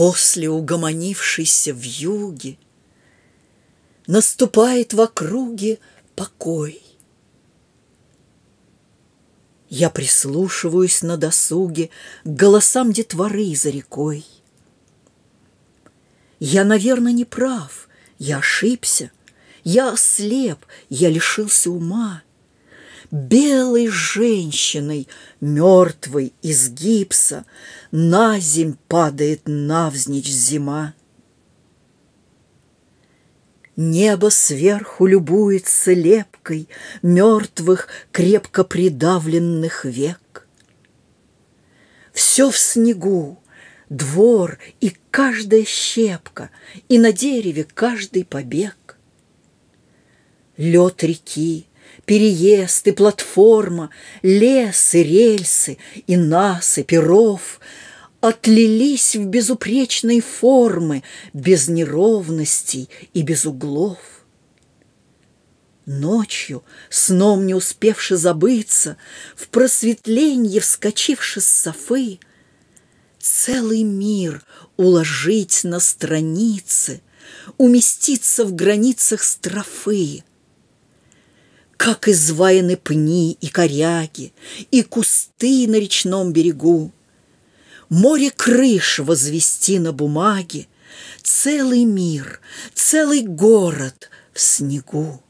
после угомонившейся в юге, Наступает в округе покой. Я прислушиваюсь на досуге к голосам детворы за рекой. Я, наверное, не прав, я ошибся, я ослеп, я лишился ума белой женщиной, мертвой из гипса, на зим падает навзничь зима. Небо сверху любуется лепкой мертвых, крепко придавленных век. Все в снегу, двор и каждая щепка, и на дереве каждый побег. Лед реки, переезд и платформа, лес и рельсы, и насыпи ров отлились в безупречной формы, без неровностей и без углов. Ночью, сном не успевши забыться, в просветленье вскочивши с софы, целый мир уложить на страницы, уместиться в границах строфы — как изваяны пни и коряги, и кусты на речном берегу. Море крыш возвести на бумаге, целый мир, целый город в снегу.